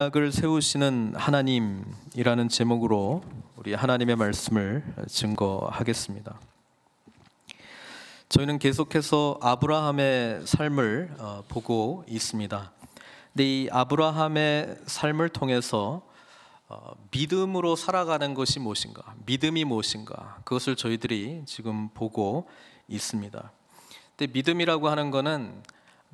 언약을 세우시는 하나님이라는 제목으로 우리 하나님의 말씀을 증거하겠습니다. 저희는 계속해서 아브라함의 삶을 어, 보고 있습니다. 근데 이 아브라함의 삶을 통해서 어, 믿음으로 살아가는 것이 무엇인가, 믿음이 무엇인가, 그것을 저희들이 지금 보고 있습니다. 근데 믿음이라고 하는 것은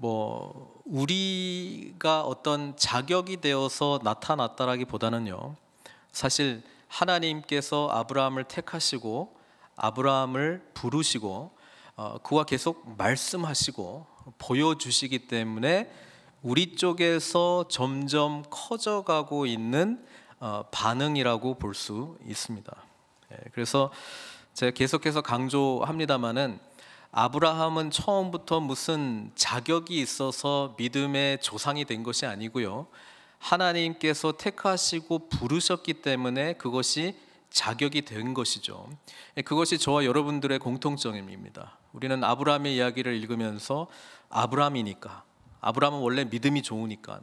뭐 우리가 어떤 자격이 되어서 나타났다라기보다는요. 사실 하나님께서 아브라함을 택하시고 아브라함을 부르시고 어, 그와 계속 말씀하시고 보여주시기 때문에 우리 쪽에서 점점 커져가고 있는 어, 반응이라고 볼 수 있습니다. 예, 그래서 제가 계속해서 강조합니다만은 아브라함은 처음부터 무슨 자격이 있어서 믿음의 조상이 된 것이 아니고요. 하나님께서 택하시고 부르셨기 때문에 그것이 자격이 된 것이죠. 예, 그것이 저와 여러분들의 공통점입니다. 우리는 아브라함의 이야기를 읽으면서 아브라함이니까 아브라함은 원래 믿음이 좋으니까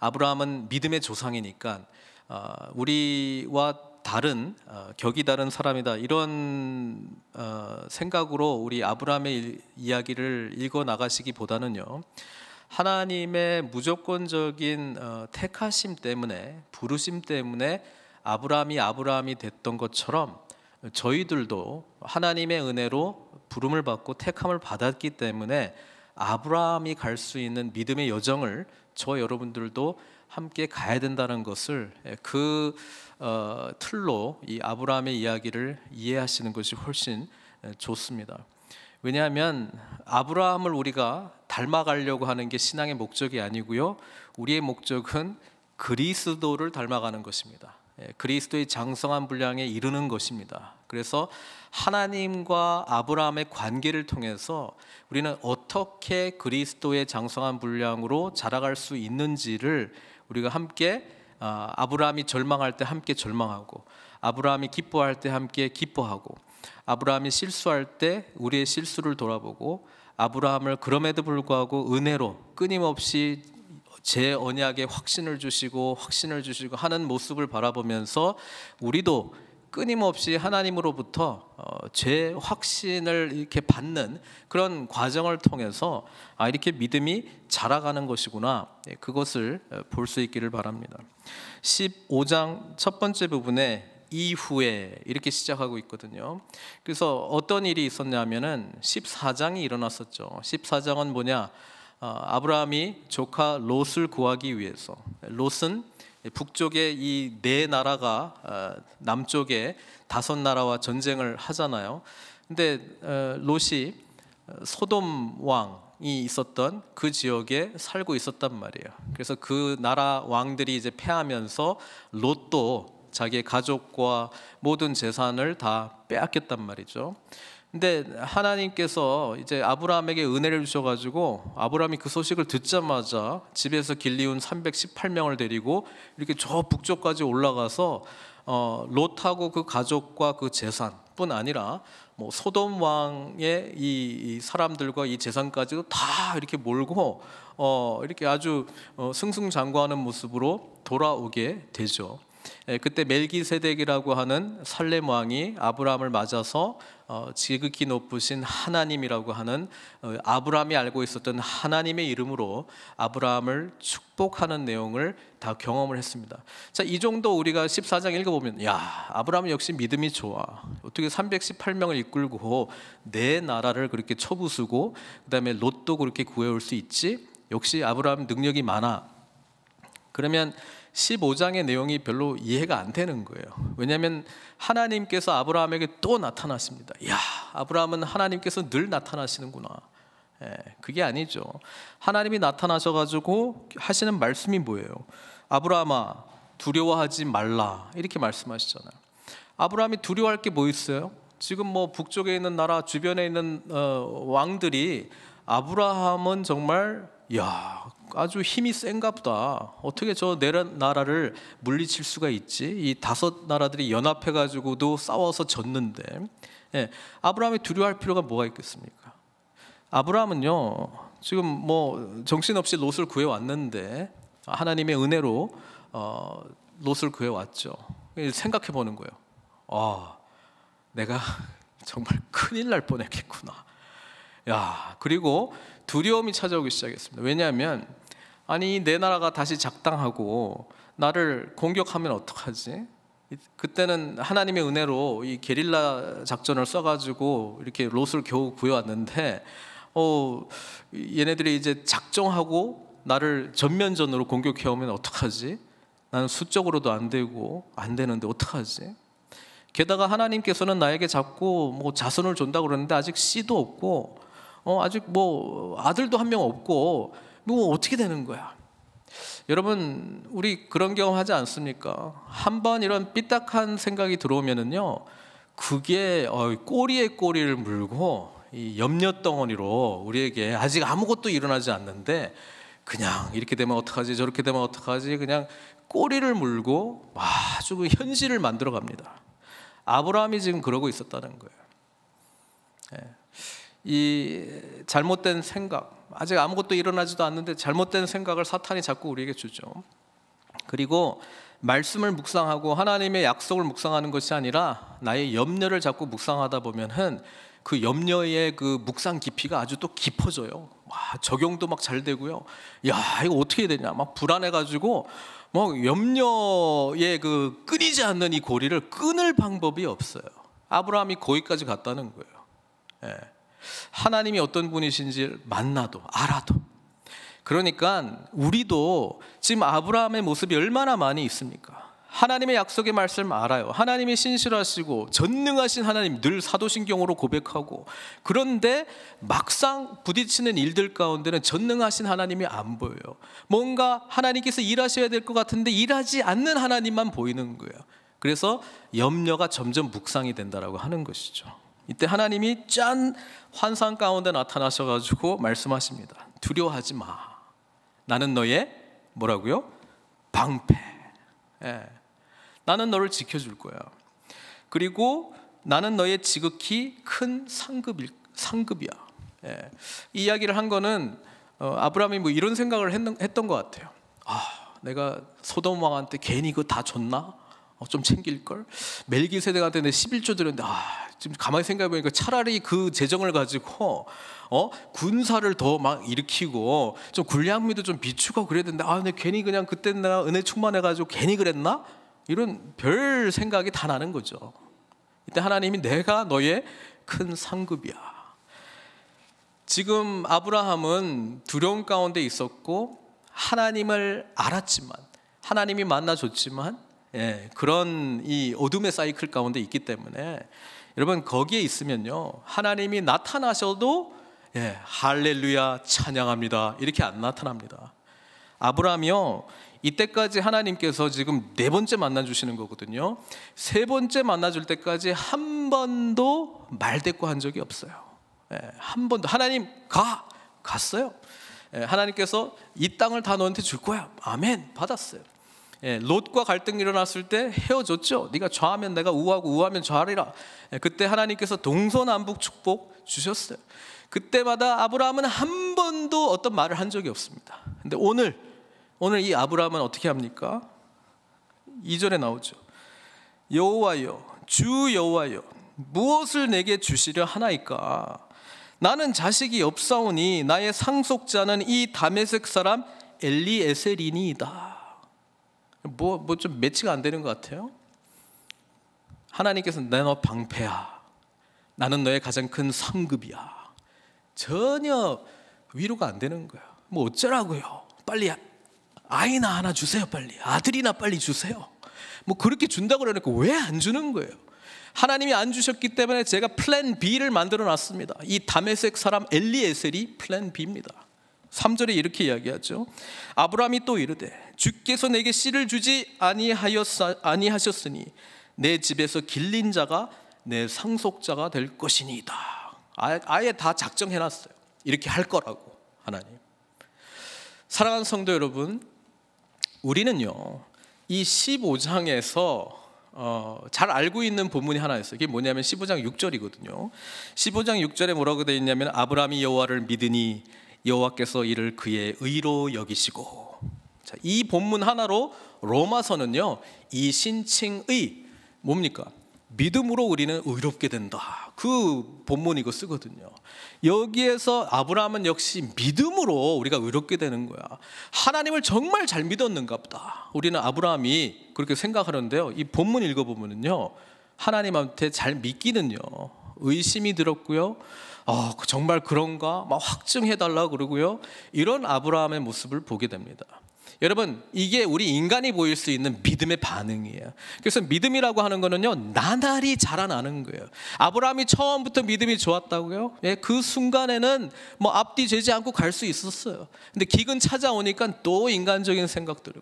아브라함은 믿음의 조상이니까 아, 우리와 다른 어, 격이 다른 사람이다 이런 어, 생각으로 우리 아브라함의 이야기를 읽어 나가시기보다는요 하나님의 무조건적인 어, 택하심 때문에 부르심 때문에 아브라함이 아브라함이 됐던 것처럼 저희들도 하나님의 은혜로 부름을 받고 택함을 받았기 때문에 아브라함이 갈 수 있는 믿음의 여정을 저 여러분들도 함께 가야 된다는 것을 예, 그 어, 틀로 이 아브라함의 이야기를 이해하시는 것이 훨씬 예, 좋습니다. 왜냐하면 아브라함을 우리가 닮아가려고 하는 게 신앙의 목적이 아니고요. 우리의 목적은 그리스도를 닮아가는 것입니다. 예, 그리스도의 장성한 분량에 이르는 것입니다. 그래서 하나님과 아브라함의 관계를 통해서 우리는 어떻게 그리스도의 장성한 분량으로 자라갈 수 있는지를 우리가 함께 아, 아브라함이 절망할 때 함께 절망하고 아브라함이 기뻐할 때 함께 기뻐하고 아브라함이 실수할 때 우리의 실수를 돌아보고 아브라함을 그럼에도 불구하고 은혜로 끊임없이 제 언약에 확신을 주시고 확신을 주시고 하는 모습을 바라보면서 우리도 끊임없이 하나님으로부터 어, 죄 확신을 이렇게 받는 그런 과정을 통해서 아 이렇게 믿음이 자라가는 것이구나 예, 그것을 어, 볼수 있기를 바랍니다. 15장 첫 번째 부분에 이후에 이렇게 시작하고 있거든요. 그래서 어떤 일이 있었냐면은 14장이 일어났었죠. 14장은 뭐냐? 어, 아브라함이 조카 롯을 구하기 위해서 롯은 북쪽에이네 나라가 어, 남쪽에 다섯 나라와 전쟁을 하잖아요. 근데 어, 롯이 어, 소돔 왕이 있었던 그 지역에 살고 있었단 말이에요. 그래서 그 나라 왕들이 이제 패하면서 롯도 자기 가족과 모든 재산을 다 빼앗겼단 말이죠. 근데 하나님께서 이제 아브라함에게 은혜를 주셔가지고 아브라함이 그 소식을 듣자마자 집에서 길리운 318명을 데리고 이렇게 저 북쪽까지 올라가서 어, 롯하고 그 가족과 그 재산뿐 아니라 뭐 소돔 왕의 이, 이 사람들과 이 재산까지도 다 이렇게 몰고 어, 이렇게 아주 어, 승승장구하는 모습으로 돌아오게 되죠. 예, 그때 멜기세덱이라고 하는 살렘 왕이 아브라함을 맞아서 어, 지극히 높으신 하나님이라고 하는 어, 아브라함이 알고 있었던 하나님의 이름으로 아브라함을 축복하는 내용을 다 경험을 했습니다. 자, 이 정도 우리가 14장 읽어보면 야, 아브라함 역시 믿음이 좋아. 어떻게 318명을 이끌고 내 나라를 그렇게 쳐부수고 그다음에 롯도 그렇게 구해올 수 있지? 역시 아브라함 능력이 많아. 그러면 15장의 내용이 별로 이해가 안 되는 거예요. 왜냐하면 하나님께서 아브라함에게 또 나타났습니다. 야, 아브라함은 하나님께서 늘 나타나시는구나. 예, 그게 아니죠. 하나님이 나타나셔가지고 하시는 말씀이 뭐예요? 아브라함아, 두려워하지 말라. 이렇게 말씀하시잖아요. 아브라함이 두려워할 게 뭐 있어요? 지금 뭐 북쪽에 있는 나라 주변에 있는 어, 왕들이 아브라함은 정말 야 아주 힘이 센가 보다. 어떻게 저 나라를 물리칠 수가 있지? 이 다섯 나라들이 연합해 가지고도 싸워서 졌는데 예, 아브라함이 두려워할 필요가 뭐가 있겠습니까? 아브라함은요 지금 뭐 정신없이 롯을 구해 왔는데 하나님의 은혜로 어, 롯을 구해 왔죠. 생각해 보는 거예요. 아, 내가 정말 큰일 날 뻔했겠구나. 야, 그리고 두려움이 찾아오기 시작했습니다. 왜냐하면 아니 내 나라가 다시 작당하고 나를 공격하면 어떡하지? 그때는 하나님의 은혜로 이 게릴라 작전을 써가지고 이렇게 롯을 겨우 구해왔는데 어 얘네들이 이제 작정하고 나를 전면전으로 공격해오면 어떡하지? 나는 수적으로도 안 되고 안 되는데 어떡하지? 게다가 하나님께서는 나에게 자꾸 뭐 자손을 준다 그러는데 아직 씨도 없고 어 아직 뭐 아들도 한 명 없고 뭐 어떻게 되는 거야? 여러분 우리 그런 경험 하지 않습니까? 한 번 이런 삐딱한 생각이 들어오면은요, 그게 어, 꼬리에 꼬리를 물고 이 염려 덩어리로 우리에게 아직 아무것도 일어나지 않는데 그냥 이렇게 되면 어떡하지 저렇게 되면 어떡하지 그냥 꼬리를 물고 아주 그 현실을 만들어 갑니다. 아브라함이 지금 그러고 있었다는 거예요. 예. 이 잘못된 생각, 아직 아무것도 일어나지도 않는데 잘못된 생각을 사탄이 자꾸 우리에게 주죠. 그리고 말씀을 묵상하고 하나님의 약속을 묵상하는 것이 아니라 나의 염려를 자꾸 묵상하다 보면은 그 염려의 그 묵상 깊이가 아주 또 깊어져요. 와, 적용도 막 잘 되고요. 야, 이거 어떻게 되냐. 막 불안해가지고 막 염려의 그 끊이지 않는 이 고리를 끊을 방법이 없어요. 아브라함이 거기까지 갔다는 거예요. 예. 하나님이 어떤 분이신지 만나도 알아도 그러니까 우리도 지금 아브라함의 모습이 얼마나 많이 있습니까? 하나님의 약속의 말씀 알아요. 하나님이 신실하시고 전능하신 하나님 늘 사도신경으로 고백하고 그런데 막상 부딪히는 일들 가운데는 전능하신 하나님이 안 보여요. 뭔가 하나님께서 일하셔야 될 것 같은데 일하지 않는 하나님만 보이는 거예요. 그래서 염려가 점점 묵상이 된다라고 하는 것이죠. 이때 하나님이 짠 환상 가운데 나타나셔 가지고 말씀하십니다. 두려워하지 마. 나는 너의 뭐라고요? 방패. 예. 나는 너를 지켜줄 거야. 그리고 나는 너의 지극히 큰 상급일, 상급이야. 예. 이 이야기를 한 거는 어, 아브라함이 뭐 이런 생각을 했, 했던 것 같아요. 아, 내가 소돔 왕한테 괜히 그다 줬나? 어, 좀 챙길 걸 멜기세대가 되는데 11조 드렸는데 아, 지금 가만히 생각해 보니까 차라리 그 재정을 가지고 어 군사를 더 막 일으키고 좀 군량미도 좀 비추고 그래야 된다. 아, 근데 괜히 그냥 그때 나 은혜 충만해 가지고 괜히 그랬나? 이런 별 생각이 다 나는 거죠. 이때 하나님이 내가 너의 큰 상급이야. 지금 아브라함은 두려움 가운데 있었고 하나님을 알았지만 하나님이 만나줬지만 예, 그런 이 어둠의 사이클 가운데 있기 때문에 여러분 거기에 있으면요 하나님이 나타나셔도 예, 할렐루야 찬양합니다 이렇게 안 나타납니다. 아브라함이요 이때까지 하나님께서 지금 네 번째 만나 주시는 거거든요. 세 번째 만나 줄 때까지 한 번도 말대꾸한 적이 없어요. 예, 한 번도 하나님 가 갔어요. 예, 하나님께서 이 땅을 다 너한테 줄 거야. 아멘. 받았어요. 예, 롯과 갈등이 일어났을 때 헤어졌죠. 네가 좌하면 내가 우하고 우하면 좌하리라. 예, 그때 하나님께서 동서남북 축복 주셨어요. 그때마다 아브라함은 한 번도 어떤 말을 한 적이 없습니다. 근데 오늘 오늘 이 아브라함은 어떻게 합니까? 2절에 나오죠. 여호와여 주 여호와여 무엇을 내게 주시려 하나이까 나는 자식이 없사오니 나의 상속자는 이 다메섹 사람 엘리에셀이니이다. 뭐뭐좀 매치가 안 되는 것 같아요. 하나님께서 내너 방패야. 나는 너의 가장 큰 상급이야. 전혀 위로가 안 되는 거야. 뭐 어쩌라고요? 빨리 아이나 하나 주세요, 빨리. 아들이나 빨리 주세요. 뭐 그렇게 준다고 그러니까 왜 안 주는 거예요? 하나님이 안 주셨기 때문에 제가 플랜 B를 만들어 놨습니다. 이 다메섹 사람 엘리에셀이 플랜 B입니다. 3절에 이렇게 이야기하죠. 아브라함이 또 이르되 주께서 내게 씨를 주지 아니하였사, 아니하셨으니 내 집에서 길린 자가 내 상속자가 될 것이니이다. 아, 아예, 다 작정해 놨어요. 이렇게 할 거라고 하나님. 사랑하는 성도 여러분, 우리는요. 이 15장에서 어, 잘 알고 있는 본문이 하나 있어요. 이게 뭐냐면 15장 6절이거든요. 15장 6절에 뭐라고 되어 있냐면 아브라함이 여호와를 믿으니 여호와께서 이를 그의 의로 여기시고 자, 이 본문 하나로 로마서는요 이 신칭의 뭡니까 믿음으로 우리는 의롭게 된다 그 본문 이거 쓰거든요 여기에서 아브라함은 역시 믿음으로 우리가 의롭게 되는 거야 하나님을 정말 잘 믿었는가 보다 우리는 아브라함이 그렇게 생각하는데요 이 본문 읽어보면요 하나님한테 잘 믿기는요 의심이 들었고요 아, 그 정말 그런가? 막 확증해 달라 그러고요. 이런 아브라함의 모습을 보게 됩니다. 여러분, 이게 우리 인간이 보일 수 있는 믿음의 반응이에요. 그래서 믿음이라고 하는 거는요, 나날이 자라나는 거예요. 아브라함이 처음부터 믿음이 좋았다고요? 예, 그 순간에는 뭐 앞뒤 재지 않고 갈 수 있었어요. 근데 기근 찾아오니까 또 인간적인 생각 들고.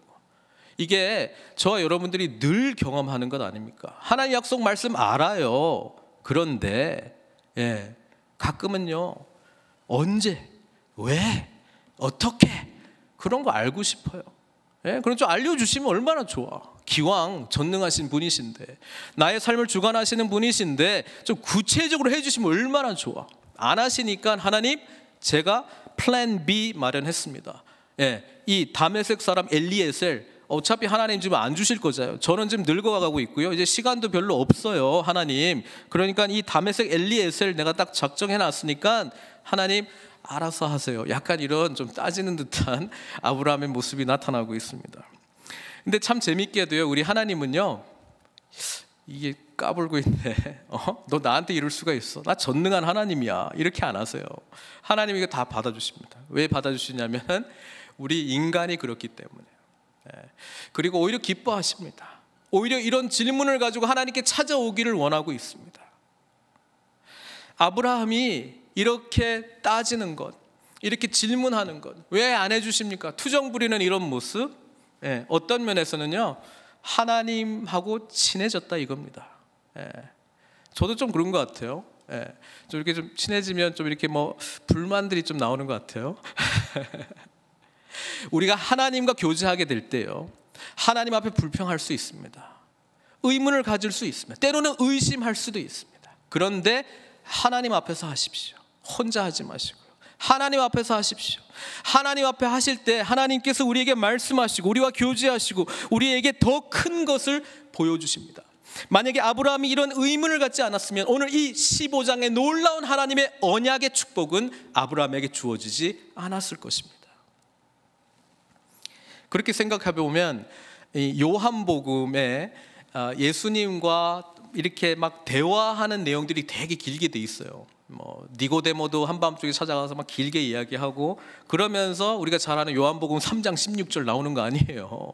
이게 저와 여러분들이 늘 경험하는 것 아닙니까? 하나님 약속 말씀 알아요. 그런데, 예, 가끔은요, 언제, 왜, 어떻게, 그런 거 알고 싶어요. 예? 그런 좀 알려주시면 얼마나 좋아. 기왕 전능하신 분이신데, 나의 삶을 주관하시는 분이신데, 좀 구체적으로 해주시면 얼마나 좋아. 안 하시니까 하나님, 제가 플랜 B 마련했습니다. 예, 이 다메섹 사람 엘리에셀 어차피 하나님 지금 안 주실 거잖아요. 저는 지금 늙어가고 있고요. 이제 시간도 별로 없어요, 하나님. 그러니까 이담메색 엘리에셀 내가 딱 작정해 놨으니까 하나님 알아서 하세요. 약간 이런 좀 따지는 듯한 아브라함의 모습이 나타나고 있습니다. 근데 참 재밌게도요, 우리 하나님은요, 이게 까불고 있네. 어? 너 나한테 이럴 수가 있어. 나 전능한 하나님이야. 이렇게 안 하세요. 하나님 이거 다 받아주십니다. 왜 받아주시냐면, 우리 인간이 그렇기 때문에. 예. 그리고 오히려 기뻐하십니다. 오히려 이런 질문을 가지고 하나님께 찾아오기를 원하고 있습니다. 아브라함이 이렇게 따지는 것, 이렇게 질문하는 것, 왜 안 해주십니까? 투정 부리는 이런 모습, 예, 어떤 면에서는요, 하나님하고 친해졌다 이겁니다. 예, 저도 좀 그런 것 같아요. 예, 좀 이렇게 좀 친해지면 좀 이렇게 뭐 불만들이 좀 나오는 것 같아요. 우리가 하나님과 교제하게 될 때요. 하나님 앞에 불평할 수 있습니다. 의문을 가질 수 있습니다. 때로는 의심할 수도 있습니다. 그런데 하나님 앞에서 하십시오. 혼자 하지 마시고요. 하나님 앞에서 하십시오. 하나님 앞에 하실 때 하나님께서 우리에게 말씀하시고 우리와 교제하시고 우리에게 더 큰 것을 보여주십니다. 만약에 아브라함이 이런 의문을 갖지 않았으면 오늘 이 15장의 놀라운 하나님의 언약의 축복은 아브라함에게 주어지지 않았을 것입니다. 그렇게 생각해 보면 이 요한복음에 어, 예수님과 이렇게 막 대화하는 내용들이 되게 길게 돼 있어요. 뭐 니고데모도 한밤중에 찾아가서 막 길게 이야기하고 그러면서 우리가 잘 아는 요한복음 3장 16절 나오는 거 아니에요.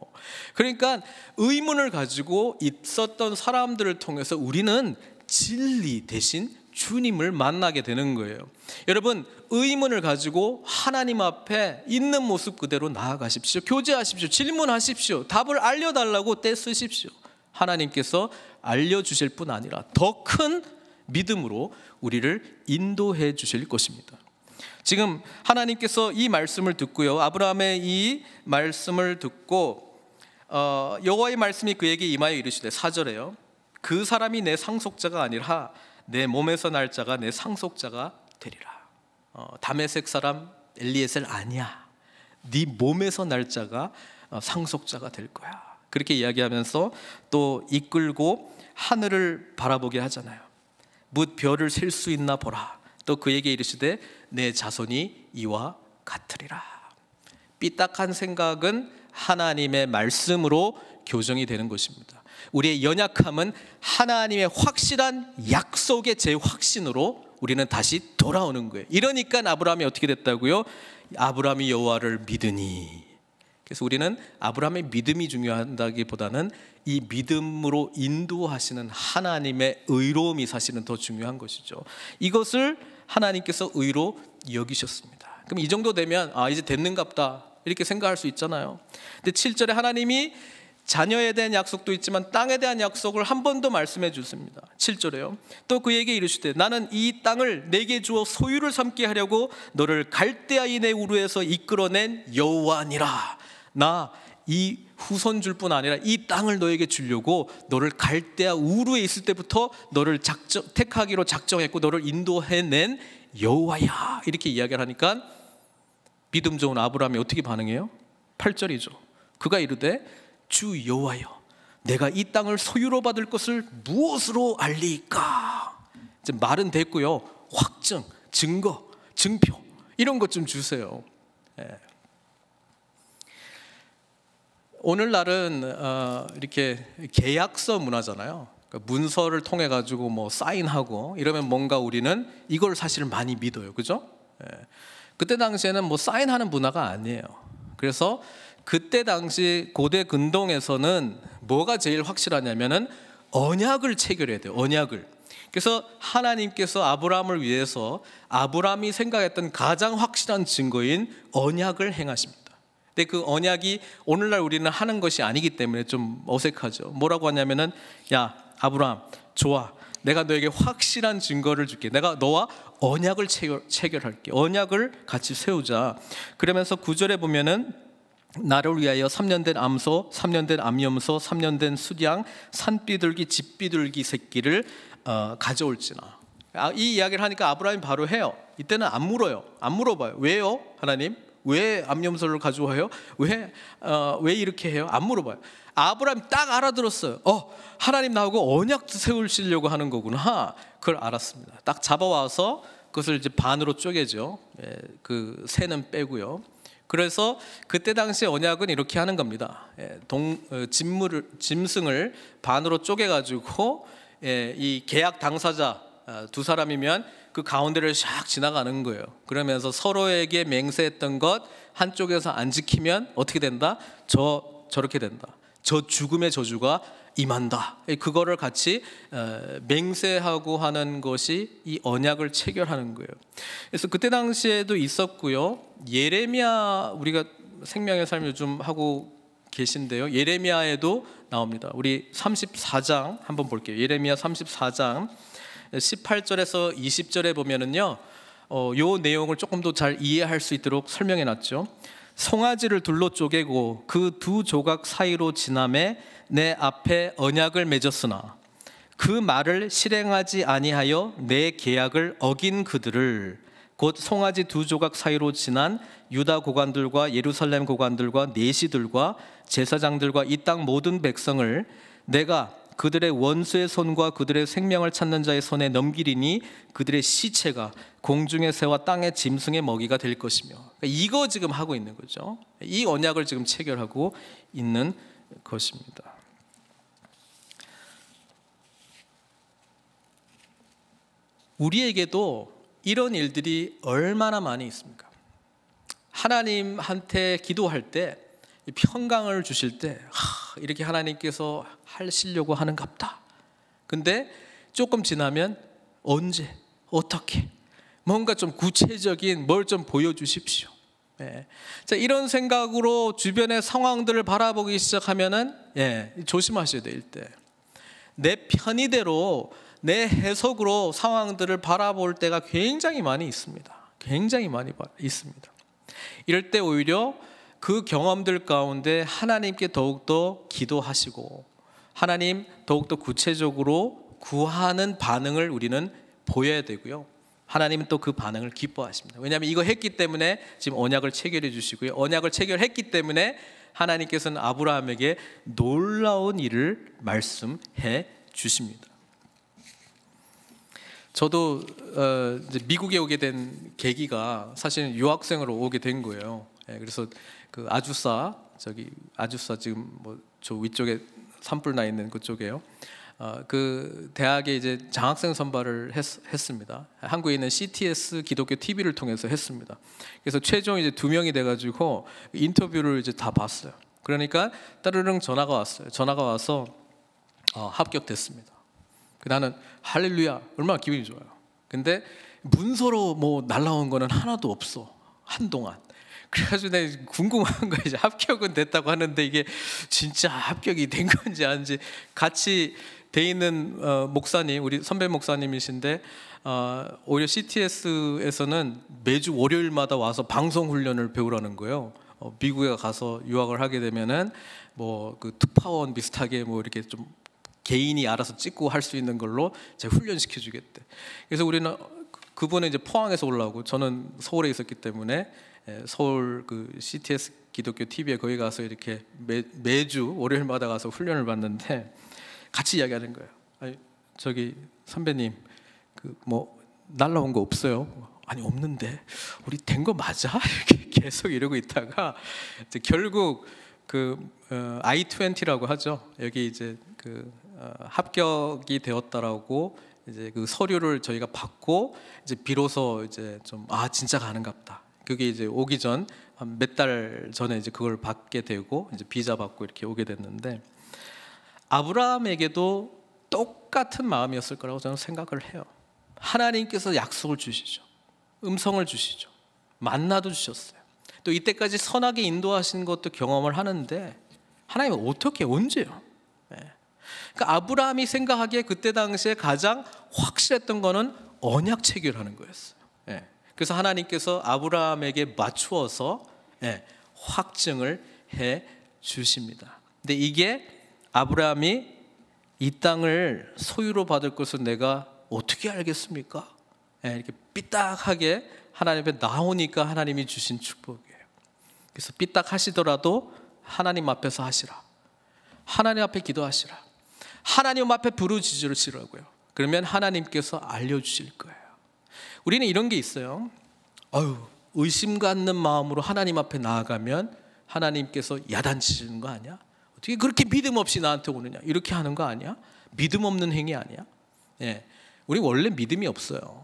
그러니까 의문을 가지고 있었던 사람들을 통해서 우리는 진리 대신 주님을 만나게 되는 거예요. 여러분, 의문을 가지고 하나님 앞에 있는 모습 그대로 나아가십시오. 교제하십시오. 질문하십시오. 답을 알려달라고 때 쓰십시오. 하나님께서 알려주실 뿐 아니라 더 큰 믿음으로 우리를 인도해 주실 것입니다. 지금 하나님께서 이 말씀을 듣고요. 아브라함의 이 말씀을 듣고 어, 여호와의 말씀이 그에게 임하여 이르시되 사절에요. 그 사람이 내 상속자가 아니라 내 몸에서 날 자가 내 상속자가 되리라. 어, 다메섹 사람 엘리에셀 아니야. 네 몸에서 날 자가 어, 상속자가 될 거야. 그렇게 이야기하면서 또 이끌고 하늘을 바라보게 하잖아요. 뭇 별을 셀 수 있나 보라. 또 그에게 이르시되 내 자손이 이와 같으리라. 삐딱한 생각은 하나님의 말씀으로 교정이 되는 것입니다. 우리의 연약함은 하나님의 확실한 약속의 재확신으로 우리는 다시 돌아오는 거예요. 이러니까 아브라함이 어떻게 됐다고요? 아브라함이 여호와를 믿으니. 그래서 우리는 아브라함의 믿음이 중요하다기보다는 이 믿음으로 인도하시는 하나님의 의로움이 사실은 더 중요한 것이죠. 이것을 하나님께서 의로 여기셨습니다. 그럼 이 정도 되면 아 이제 됐는갑다 이렇게 생각할 수 있잖아요. 근데 7절에 하나님이 자녀에 대한 약속도 있지만 땅에 대한 약속을 한번도 말씀해 주십니다. 7절에요. 또 그에게 이르시되 나는 이 땅을 내게 주어 소유를 삼게 하려고 너를 갈대아인의 우르에서 이끌어낸 여호와니라. 나 이 후손 줄 뿐 아니라 이 땅을 너에게 주려고 너를 갈대아 우르에 있을 때부터 너를 작정, 택하기로 작정했고 너를 인도해낸 여호와야. 이렇게 이야기를 하니까 믿음 좋은 아브라함이 어떻게 반응해요? 8절이죠. 그가 이르되 주 여호와여 내가 이 땅을 소유로 받을 것을 무엇으로 알리까? 이제 말은 됐고요. 확증, 증거, 증표 이런 것 좀 주세요. 예. 오늘날은 어, 이렇게 계약서 문화잖아요. 까 그러니까 문서를 통해 가지고 뭐 사인하고 이러면 뭔가 우리는 이걸 사실 많이 믿어요, 그죠? 예. 그때 당시에는 뭐 사인하는 문화가 아니에요. 그래서 그때 당시 고대 근동에서는 뭐가 제일 확실하냐면은 언약을 체결해야 돼요. 언약을. 그래서 하나님께서 아브라함을 위해서 아브라함이 생각했던 가장 확실한 증거인 언약을 행하십니다. 근데 그 언약이 오늘날 우리는 하는 것이 아니기 때문에 좀 어색하죠. 뭐라고 하냐면은 야 아브라함 좋아 내가 너에게 확실한 증거를 줄게. 내가 너와 언약을 체결, 체결할게. 언약을 같이 세우자. 그러면서 구절에 보면은 나를 위하여 3년 된 암소, 3년 된 암염소, 3년 된 수량, 산비둘기, 집비둘기 새끼를 어, 가져올지나. 아, 이 이야기를 하니까 아브라함이 바로 해요. 이때는 안 물어요. 안 물어봐요. 왜요, 하나님? 왜 암염소를 가져와요? 왜, 어, 왜 이렇게 해요? 안 물어봐요. 아브라함 딱 알아들었어요. 어, 하나님 나하고 언약 세우시려고 하는 거구나. 그걸 알았습니다. 딱 잡아와서 그것을 이제 반으로 쪼개죠. 예, 그 새는 빼고요. 그래서 그때 당시 언약은 이렇게 하는 겁니다. 예, 동, 어, 짐물을, 짐승을 반으로 쪼개가지고 예, 이 계약 당사자 아, 두 사람이면 그 가운데를 샥 지나가는 거예요. 그러면서 서로에게 맹세했던 것 한쪽에서 안 지키면 어떻게 된다? 저 저렇게 된다. 저 죽음의 저주가 임한다. 그거를 같이 어, 맹세하고 하는 것이 이 언약을 체결하는 거예요. 그래서 그때 당시에도 있었고요. 예레미야 우리가 생명의 삶을 좀 하고 계신데요. 예레미야에도 나옵니다. 우리 34장 한번 볼게요. 예레미야 34장 18절에서 20절에 보면은요. 어, 요 내용을 조금 더 잘 이해할 수 있도록 설명해 놨죠. 송아지를 둘로 쪼개고 그 두 조각 사이로 지남해 내 앞에 언약을 맺었으나 그 말을 실행하지 아니하여 내 계약을 어긴 그들을 곧 송아지 두 조각 사이로 지난 유다 고관들과 예루살렘 고관들과 내시들과 제사장들과 이 땅 모든 백성을 내가 그들의 원수의 손과 그들의 생명을 찾는 자의 손에 넘기리니 그들의 시체가 공중의 새와 땅의 짐승의 먹이가 될 것이며 이거 지금 하고 있는 거죠. 이 언약을 지금 체결하고 있는 것입니다. 우리에게도 이런 일들이 얼마나 많이 있습니까? 하나님한테 기도할 때 평강을 주실 때 하, 이렇게 하나님께서 하시려고 하는갑다. 근데 조금 지나면 언제 어떻게 뭔가 좀 구체적인 뭘 좀 보여주십시오. 예. 자, 이런 생각으로 주변의 상황들을 바라보기 시작하면은 예, 조심하셔야 될 때. 내 편의대로 내 해석으로 상황들을 바라볼 때가 굉장히 많이 있습니다. 굉장히 많이 있습니다. 이럴 때 오히려 그 경험들 가운데 하나님께 더욱더 기도하시고 하나님 더욱더 구체적으로 구하는 반응을 우리는 보여야 되고요. 하나님은 또 그 반응을 기뻐하십니다. 왜냐하면 이거 했기 때문에 지금 언약을 체결해 주시고요. 언약을 체결했기 때문에 하나님께서는 아브라함에게 놀라운 일을 말씀해 주십니다. 저도 어, 미국에 오게 된 계기가 사실 유학생으로 오게 된 거예요. 예, 그래서 그 아주사 저기 아주사 지금 뭐저 위쪽에 산불 나 있는 그쪽에요. 어, 그 대학에 이제 장학생 선발을 했, 습니다 한국에 있는 CTS 기독교 TV를 통해서 했습니다. 그래서 최종 이제 두 명이 돼가지고 인터뷰를 이제 다 봤어요. 그러니까 따르릉 전화가 왔어요. 전화가 와서 어, 합격됐습니다. 나는 그 할렐루야 얼마나 기분이 좋아요. 근데 문서로 뭐 날라온 거는 하나도 없어 한동안. 그래가지고 내 궁금한 거 이제 합격은 됐다고 하는데 이게 진짜 합격이 된 건지 아닌지 같이 돼 있는 어, 목사님, 우리 선배 목사님이신데 어, 오히려 CTS에서는 매주 월요일마다 와서 방송 훈련을 배우라는 거예요. 어, 미국에 가서 유학을 하게 되면은 뭐그 특파원 비슷하게 뭐 이렇게 좀 개인이 알아서 찍고 할 수 있는 걸로 제 훈련시켜 주겠대. 그래서 우리는 그분은 이제 포항에서 올라오고 저는 서울에 있었기 때문에 예, 서울 그 CTS 기독교 TV에 거기 가서 이렇게 매, 매주 월요일마다 가서 훈련을 받는데 같이 이야기하는 거예요. 아니, 저기 선배님, 그 뭐 날라온 거 없어요? 아니 없는데 우리 된 거 맞아? 이렇게 계속 이러고 있다가 이제 결국 그 어, I20라고 하죠. 여기 이제 그 어, 합격이 되었다라고 이제 그 서류를 저희가 받고 이제 비로소 이제 좀 아 진짜 가는갑다. 그게 이제 오기 전 몇 달 전에 이제 그걸 받게 되고 이제 비자 받고 이렇게 오게 됐는데 아브라함에게도 똑같은 마음이었을 거라고 저는 생각을 해요. 하나님께서 약속을 주시죠. 음성을 주시죠. 만나도 주셨어요. 또 이때까지 선하게 인도하신 것도 경험을 하는데 하나님은 어떻게 언제요? 예. 그러니까 아브라함이 생각하기에 그때 당시에 가장 확실했던 거는 언약 체결하는 거였어요. 예. 그래서 하나님께서 아브라함에게 맞추어서 예, 확증을 해 주십니다. 근데 이게 아브라함이 이 땅을 소유로 받을 것을 내가 어떻게 알겠습니까? 예, 이렇게 삐딱하게 하나님 앞에 나오니까 하나님이 주신 축복이에요. 그래서 삐딱하시더라도 하나님 앞에서 하시라. 하나님 앞에 기도하시라. 하나님 앞에 부르짖으시라고요. 그러면 하나님께서 알려주실 거예요. 우리는 이런 게 있어요. 아유 의심 갖는 마음으로 하나님 앞에 나아가면 하나님께서 야단치시는 거 아니야? 어떻게 그렇게 믿음 없이 나한테 오느냐? 이렇게 하는 거 아니야? 믿음 없는 행위 아니야? 예. 우리 원래 믿음이 없어요.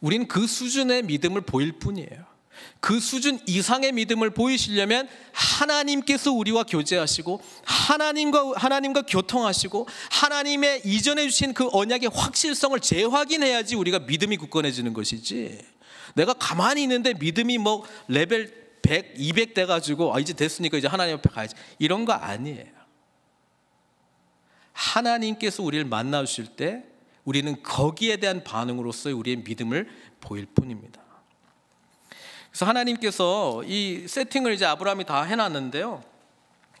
우린 그 수준의 믿음을 보일 뿐이에요. 그 수준 이상의 믿음을 보이시려면 하나님께서 우리와 교제하시고 하나님과 하나님과 교통하시고 하나님의 이전해 주신 그 언약의 확실성을 재확인해야지 우리가 믿음이 굳건해지는 것이지. 내가 가만히 있는데 믿음이 뭐 레벨 100, 200 돼가지고 아, 이제 됐으니까 이제 하나님 앞에 가야지. 이런 거 아니에요. 하나님께서 우리를 만나 주실 때 우리는 거기에 대한 반응으로서 우리의 믿음을 보일 뿐입니다. 그래서 하나님께서 이 세팅을 이제 아브라함이 다 해놨는데요.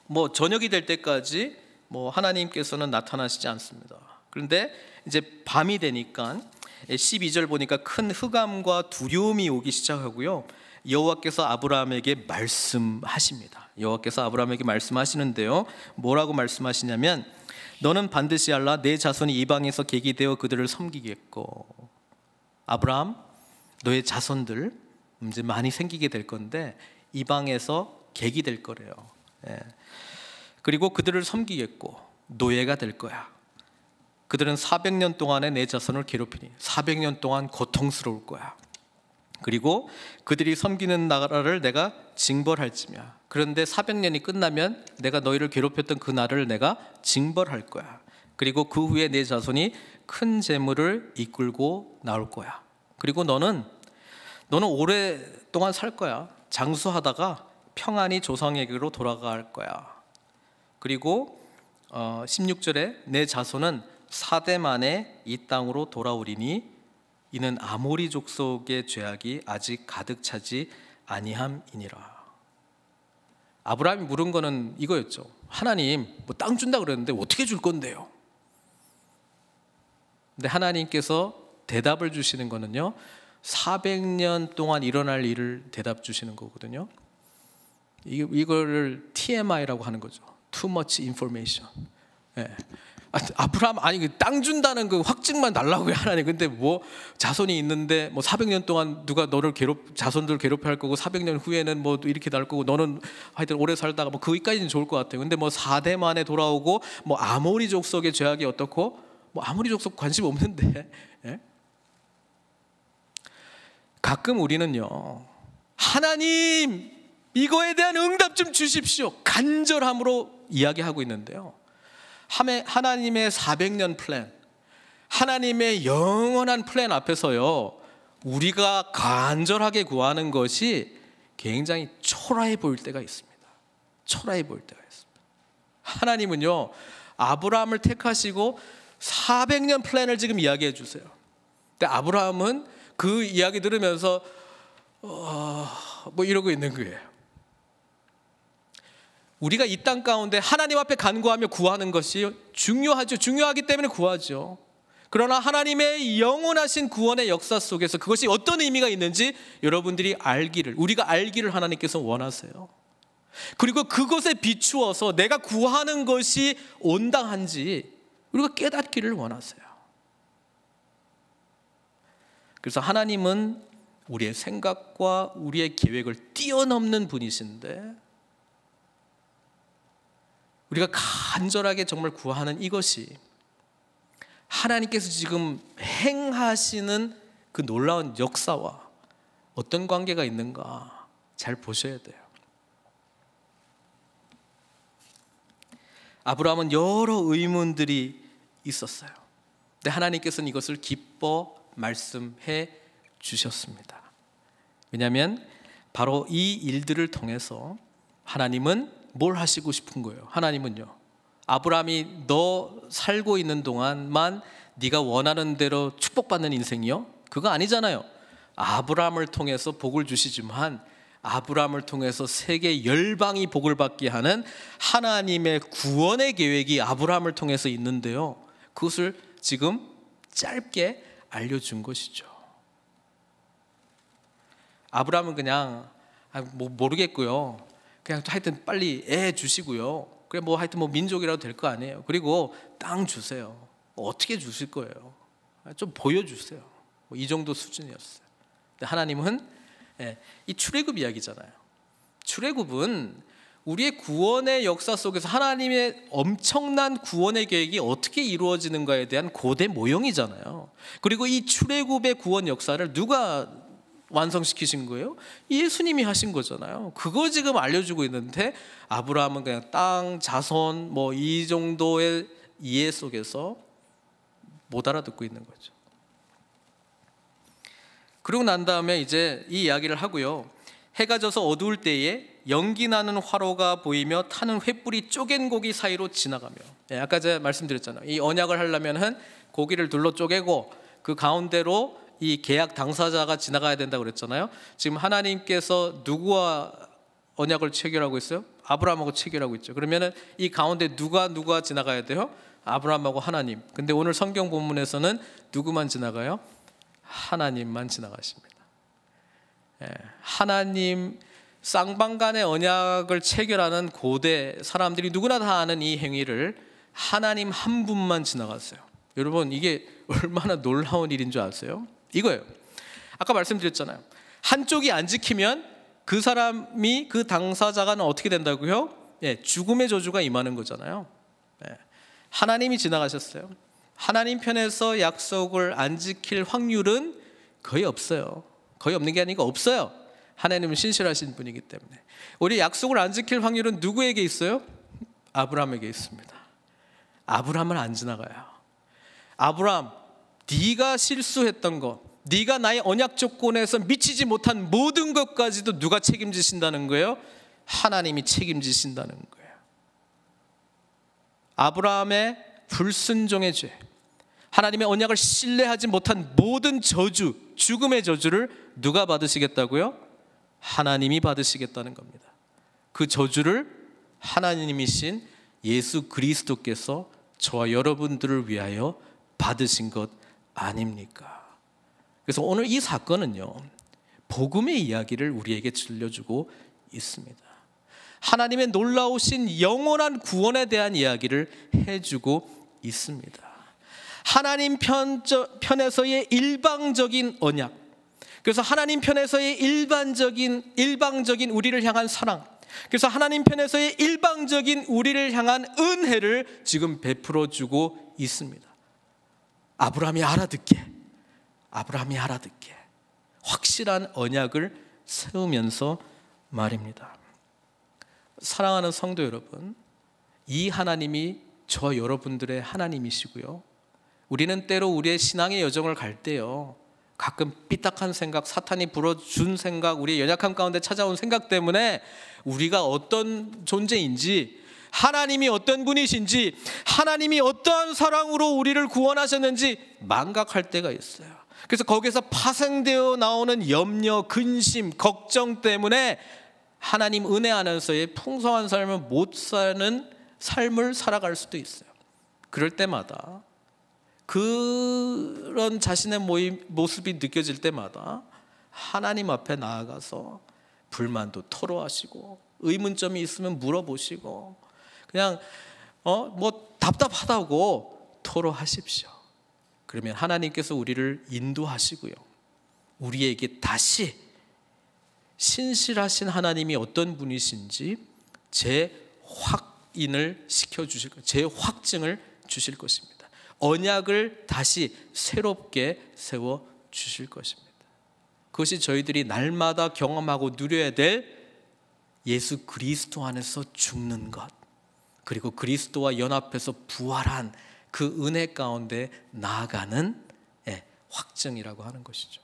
뭐 저녁이 될 때까지 뭐 하나님께서는 나타나시지 않습니다. 그런데 이제 밤이 되니까 12절 예, 보니까 큰 흑암과 두려움이 오기 시작하고요. 여호와께서 아브라함에게 말씀하십니다. 여호와께서 아브라함에게 말씀하시는데요. 뭐라고 말씀하시냐면 너는 반드시 알라 내 자손이 이방에서 계기되어 그들을 섬기겠고 아브라함 너의 자손들 이제 많이 생기게 될 건데 이방에서 계기될 거래요. 예. 그리고 그들을 섬기겠고 노예가 될 거야. 그들은 400년 동안의 내 자손을 괴롭히니 400년 동안 고통스러울 거야. 그리고 그들이 섬기는 나라를 내가 징벌할지며 그런데 400년이 끝나면 내가 너희를 괴롭혔던 그 나라를 내가 징벌할 거야. 그리고 그 후에 내 자손이 큰 재물을 이끌고 나올 거야. 그리고 너는 너는 오랫동안 살 거야. 장수하다가 평안히 조상에게로 돌아갈 거야. 그리고 어, 16절에 내 자손은 사대 만에 이 땅으로 돌아오리니 이는 아모리 족속의 죄악이 아직 가득 차지 아니함이니라. 아브라함이 물은 거는 이거였죠. 하나님, 뭐 땅 준다 그랬는데 어떻게 줄 건데요? 근데 하나님께서 대답을 주시는 거는요. 400년 동안 일어날 일을 대답 주시는 거거든요. 이거를 TMI라고 하는 거죠. Too much information. 예. 아, 아브라함 아니 그 땅 준다는 그 확증만 달라고요 하나님. 근데 뭐 자손이 있는데 뭐 400년 동안 누가 너를 괴롭 자손들 괴롭혀 할 거고 400년 후에는 뭐또 이렇게 날 거고 너는 하여튼 오래 살다가 뭐 거기까지는 좋을 것 같아요. 근데 뭐 4대 만에 돌아오고 뭐 아모리 족속의 죄악이 어떻고 뭐 아모리 족속 관심 없는데. 예? 가끔 우리는요. 하나님 이거에 대한 응답 좀 주십시오. 간절함으로 이야기하고 있는데요. 하나님의 400년 플랜, 하나님의 영원한 플랜 앞에서요, 우리가 간절하게 구하는 것이 굉장히 초라해 보일 때가 있습니다. 초라해 보일 때가 있습니다. 하나님은요, 아브라함을 택하시고 400년 플랜을 지금 이야기해 주세요. 근데 아브라함은 그 이야기 들으면서 어, 뭐 이러고 있는 거예요. 우리가 이 땅 가운데 하나님 앞에 간구하며 구하는 것이 중요하죠. 중요하기 때문에 구하죠. 그러나 하나님의 영원하신 구원의 역사 속에서 그것이 어떤 의미가 있는지 여러분들이 알기를, 우리가 알기를 하나님께서 원하세요. 그리고 그것에 비추어서 내가 구하는 것이 온당한지 우리가 깨닫기를 원하세요. 그래서 하나님은 우리의 생각과 우리의 계획을 뛰어넘는 분이신데 우리가 간절하게 정말 구하는 이것이 하나님께서 지금 행하시는 그 놀라운 역사와 어떤 관계가 있는가 잘 보셔야 돼요. 아브라함은 여러 의문들이 있었어요. 근데 하나님께서는 이것을 기뻐 말씀해 주셨습니다. 왜냐하면 바로 이 일들을 통해서 하나님은 뭘 하시고 싶은 거예요? 하나님은요. 아브라함이 너 살고 있는 동안만 네가 원하는 대로 축복받는 인생이요? 그거 아니잖아요. 아브라함을 통해서 복을 주시지만 아브라함을 통해서 세계 열방이 복을 받게 하는 하나님의 구원의 계획이 아브라함을 통해서 있는데요. 그것을 지금 짧게 알려준 것이죠. 아브라함은 그냥 아, 뭐 모르겠고요. 그냥 하여튼 빨리 애 주시고요. 그래 뭐 하여튼 뭐 민족이라도 될 거 아니에요. 그리고 땅 주세요. 뭐 어떻게 주실 거예요? 좀 보여주세요. 뭐이 정도 수준이었어요. 근데 하나님은 예, 이 출애굽 이야기잖아요. 출애굽은 우리의 구원의 역사 속에서 하나님의 엄청난 구원의 계획이 어떻게 이루어지는가에 대한 고대 모형이잖아요. 그리고 이 출애굽의 구원 역사를 누가 완성시키신 거예요? 예수님이 하신 거잖아요. 그거 지금 알려주고 있는데 아브라함은 그냥 땅, 자손 뭐 이 정도의 이해 속에서 못 알아듣고 있는 거죠. 그러고 난 다음에 이제 이 이야기를 하고요. 해가 져서 어두울 때에 연기 나는 화로가 보이며 타는 횃불이 쪼갠 고기 사이로 지나가며 예, 아까 제가 말씀드렸잖아요. 이 언약을 하려면은 고기를 둘러 쪼개고 그 가운데로 이 계약 당사자가 지나가야 된다고 그랬잖아요. 지금 하나님께서 누구와 언약을 체결하고 있어요? 아브라함하고 체결하고 있죠. 그러면은 이 가운데 누가 누가 지나가야 돼요? 아브라함하고 하나님. 근데 오늘 성경 본문에서는 누구만 지나가요? 하나님만 지나가십니다. 예, 하나님 쌍방간의 언약을 체결하는 고대 사람들이 누구나 다 아는 이 행위를 하나님 한 분만 지나갔어요. 여러분 이게 얼마나 놀라운 일인 줄 아세요? 이거예요. 아까 말씀드렸잖아요. 한쪽이 안 지키면 그 사람이 그 당사자가 어떻게 된다고요? 예, 죽음의 저주가 임하는 거잖아요. 예, 하나님이 지나가셨어요. 하나님 편에서 약속을 안 지킬 확률은 거의 없어요. 거의 없는 게 아니고 없어요. 하나님은 신실하신 분이기 때문에 우리 약속을 안 지킬 확률은 누구에게 있어요? 아브라함에게 있습니다. 아브라함을 안 지나가요. 아브라함 네가 실수했던 것, 네가 나의 언약 조건에서 미치지 못한 모든 것까지도 누가 책임지신다는 거예요? 하나님이 책임지신다는 거예요. 아브라함의 불순종의 죄, 하나님의 언약을 신뢰하지 못한 모든 저주, 죽음의 저주를 누가 받으시겠다고요? 하나님이 받으시겠다는 겁니다. 그 저주를 하나님이신 예수 그리스도께서 저와 여러분들을 위하여 받으신 것 아닙니까? 그래서 오늘 이 사건은요, 복음의 이야기를 우리에게 들려주고 있습니다. 하나님의 놀라우신 영원한 구원에 대한 이야기를 해주고 있습니다. 하나님 편, 에서의 일방적인 언약, 그래서 하나님 편에서의 일반적인, 일방적인 우리를 향한 사랑, 그래서 하나님 편에서의 일방적인 우리를 향한 은혜를 지금 베풀어 주고 있습니다. 아브라함이 알아듣게 아브라함이 알아듣게 확실한 언약을 세우면서 말입니다. 사랑하는 성도 여러분, 이 하나님이 저 여러분들의 하나님이시고요. 우리는 때로 우리의 신앙의 여정을 갈 때요. 가끔 삐딱한 생각, 사탄이 불어준 생각, 우리의 연약함 가운데 찾아온 생각 때문에 우리가 어떤 존재인지 하나님이 어떤 분이신지, 하나님이 어떠한 사랑으로 우리를 구원하셨는지 망각할 때가 있어요. 그래서 거기서 파생되어 나오는 염려, 근심, 걱정 때문에 하나님 은혜 안에서의 풍성한 삶을 못 사는 삶을 살아갈 수도 있어요. 그럴 때마다 그런 자신의 모임, 모습이 느껴질 때마다 하나님 앞에 나아가서 불만도 토로하시고 의문점이 있으면 물어보시고 그냥 어 뭐 답답하다고 토로하십시오. 그러면 하나님께서 우리를 인도하시고요. 우리에게 다시 신실하신 하나님이 어떤 분이신지 재확인을 시켜 주실 것, 재확증을 주실 것입니다. 언약을 다시 새롭게 세워 주실 것입니다. 그것이 저희들이 날마다 경험하고 누려야 될 예수 그리스도 안에서 죽는 것. 그리고 그리스도와 연합해서 부활한 그 은혜 가운데 나아가는 예, 확증이라고 하는 것이죠.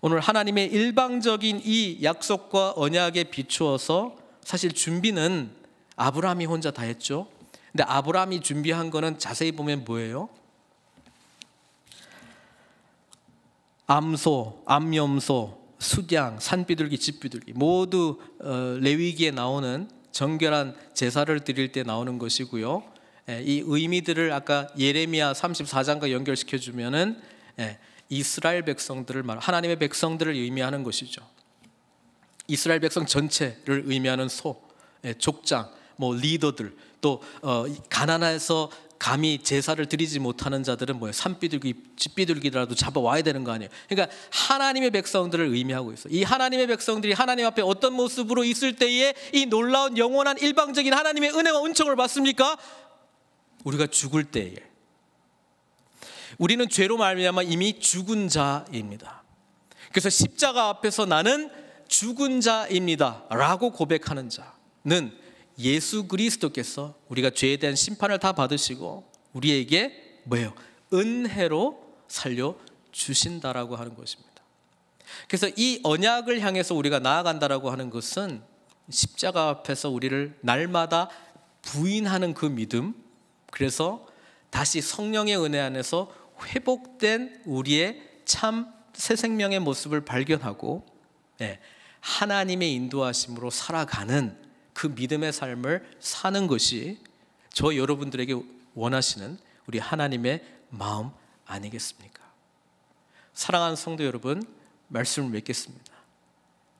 오늘 하나님의 일방적인 이 약속과 언약에 비추어서 사실 준비는 아브라함이 혼자 다 했죠. 근데 아브라함이 준비한 거는 자세히 보면 뭐예요? 암소, 암염소, 수양, 산비둘기, 집비둘기 모두 어, 레위기에 나오는 정결한 제사를 드릴 때 나오는 것이고요. 예, 이 의미들을 아까 예레미야 34장과 연결시켜 주면은 예, 이스라엘 백성들을 말 하나님의 백성들을 의미하는 것이죠. 이스라엘 백성 전체를 의미하는 소, 예, 족장, 뭐 리더들 또 어, 가나안에서 감히 제사를 드리지 못하는 자들은 뭐예요? 산비둘기, 집비둘기라도 잡아와야 되는 거 아니에요? 그러니까 하나님의 백성들을 의미하고 있어. 이 하나님의 백성들이 하나님 앞에 어떤 모습으로 있을 때에 이 놀라운 영원한 일방적인 하나님의 은혜와 은총을 받습니까? 우리가 죽을 때에. 우리는 죄로 말미암아 이미 죽은 자입니다. 그래서 십자가 앞에서 나는 죽은 자입니다라고 고백하는 자는 예수 그리스도께서 우리가 죄에 대한 심판을 다 받으시고 우리에게 뭐예요? 은혜로 살려 주신다라고 하는 것입니다. 그래서 이 언약을 향해서 우리가 나아간다라고 하는 것은 십자가 앞에서 우리를 날마다 부인하는 그 믿음, 그래서 다시 성령의 은혜 안에서 회복된 우리의 참 새 생명의 모습을 발견하고 네, 하나님의 인도하심으로 살아가는 그 믿음의 삶을 사는 것이 저 여러분들에게 원하시는 우리 하나님의 마음 아니겠습니까? 사랑하는 성도 여러분, 말씀을 맺겠습니다.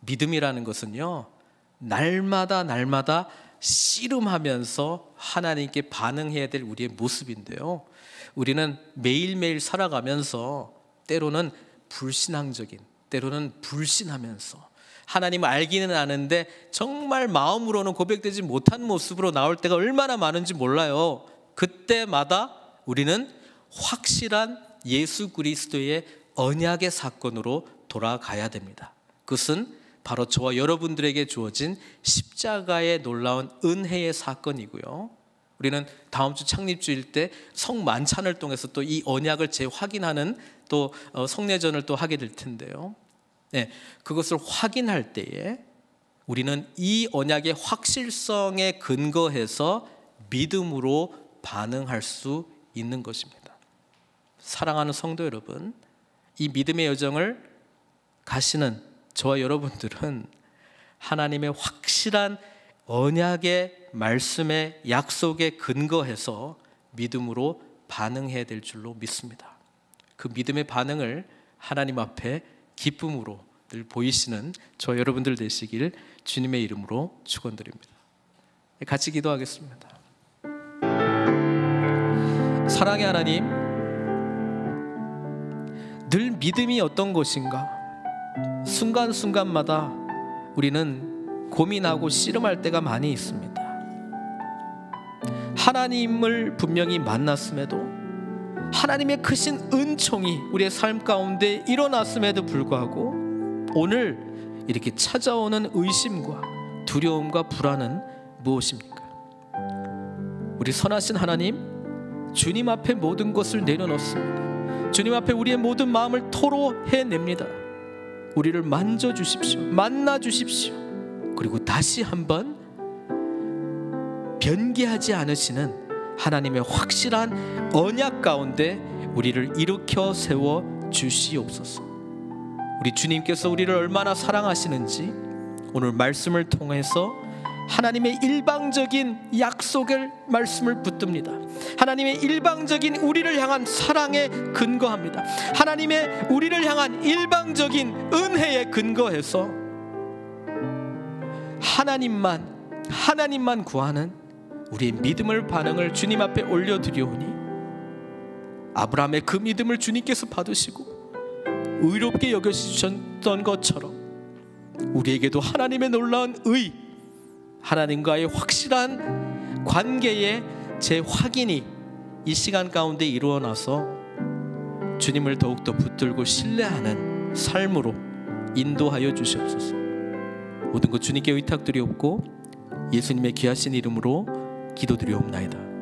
믿음이라는 것은요, 날마다 날마다 씨름하면서 하나님께 반응해야 될 우리의 모습인데요. 우리는 매일매일 살아가면서 때로는 불신앙적인, 때로는 불신하면서 하나님을 알기는 아는데 정말 마음으로는 고백되지 못한 모습으로 나올 때가 얼마나 많은지 몰라요. 그때마다 우리는 확실한 예수 그리스도의 언약의 사건으로 돌아가야 됩니다. 그것은 바로 저와 여러분들에게 주어진 십자가의 놀라운 은혜의 사건이고요. 우리는 다음 주 창립주일 때 성만찬을 통해서 또 이 언약을 재확인하는 또 어, 성례전을 또 하게 될 텐데요. 네, 그것을 확인할 때에 우리는 이 언약의 확실성에 근거해서 믿음으로 반응할 수 있는 것입니다. 사랑하는 성도 여러분, 이 믿음의 여정을 가시는 저와 여러분들은 하나님의 확실한 언약의 말씀의 약속에 근거해서 믿음으로 반응해야 될 줄로 믿습니다. 그 믿음의 반응을 하나님 앞에 기쁨으로 늘 보이시는 저 여러분들 되시길 주님의 이름으로 축원드립니다. 네, 같이 기도하겠습니다. 사랑의 하나님, 늘 믿음이 어떤 것인가? 순간순간마다 우리는 고민하고 씨름할 때가 많이 있습니다. 하나님을 분명히 만났음에도 하나님의 크신 은총이 우리의 삶 가운데 일어났음에도 불구하고 오늘 이렇게 찾아오는 의심과 두려움과 불안은 무엇입니까? 우리 선하신 하나님, 주님 앞에 모든 것을 내려놓습니다. 주님 앞에 우리의 모든 마음을 토로해냅니다. 우리를 만져주십시오. 만나주십시오. 그리고 다시 한번 변개하지 않으시는 하나님의 확실한 언약 가운데 우리를 일으켜 세워 주시옵소서. 우리 주님께서 우리를 얼마나 사랑하시는지 오늘 말씀을 통해서 하나님의 일방적인 약속을 말씀을 붙듭니다. 하나님의 일방적인 우리를 향한 사랑에 근거합니다. 하나님의 우리를 향한 일방적인 은혜에 근거해서 하나님만 하나님만 구하는 우리 믿음을 반응을 주님 앞에 올려드리오니 아브라함의 그 믿음을 주님께서 받으시고 의롭게 여겨주셨던 것처럼 우리에게도 하나님의 놀라운 의 하나님과의 확실한 관계의 재확인이 이 시간 가운데 이루어나서 주님을 더욱더 붙들고 신뢰하는 삶으로 인도하여 주시옵소서 모든 것 주님께 의탁드리옵고 예수님의 귀하신 이름으로 기도드리옵나이다.